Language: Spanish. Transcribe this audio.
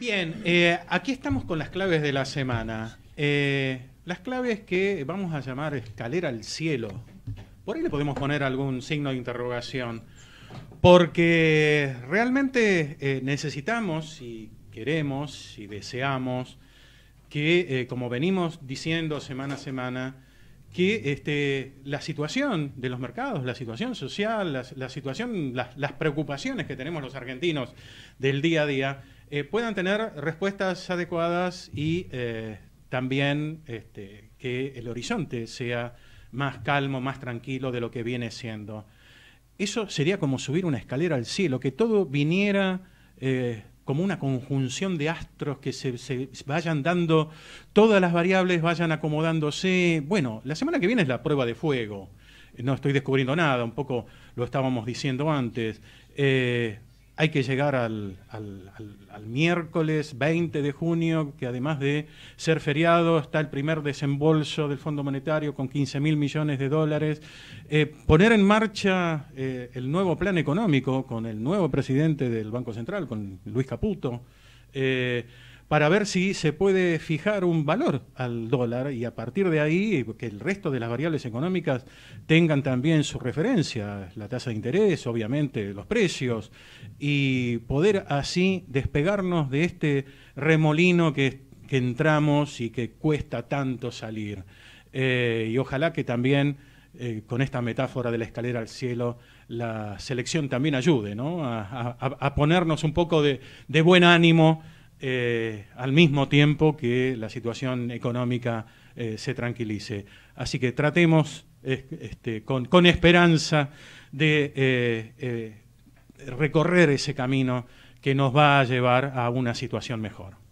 Bien, eh, aquí estamos con las claves de la semana. Eh, las claves que vamos a llamar escalera al cielo. Por ahí le podemos poner algún signo de interrogación. Porque realmente eh, necesitamos y queremos y deseamos que, como venimos diciendo semana a semana, que este, la situación de los mercados, la situación social, la, situación, las preocupaciones que tenemos los argentinos del día a día, eh, puedan tener respuestas adecuadas y eh, también este, que el horizonte sea más calmo, más tranquilo de lo que viene siendo. Eso sería como subir una escalera al cielo, que todo viniera eh, como una conjunción de astros que se, vayan dando, todas las variables vayan acomodándose. Bueno, la semana que viene es la prueba de fuego. No estoy descubriendo nada, un poco lo estábamos diciendo antes hay que llegar al, miércoles 20 de junio, que además de ser feriado, está el primer desembolso del Fondo Monetario con 15 mil millones de dólares. Eh, poner en marcha eh, el nuevo plan económico con el nuevo presidente del Banco Central, con Luis Caputo. Eh, para ver si se puede fijar un valor al dólar y a partir de ahí que el resto de las variables económicas tengan también su referencia, la tasa de interés, obviamente, los precios, y poder así despegarnos de este remolino que, entramos y que cuesta tanto salir. Eh, y ojalá que también eh, con esta metáfora de la escalera al cielo, la selección también ayude ¿no? a, ponernos un poco de, de buen ánimo eh, al mismo tiempo que la situación económica eh, se tranquilice. Así que tratemos este, con, esperanza de eh, recorrer ese camino que nos va a llevar a una situación mejor.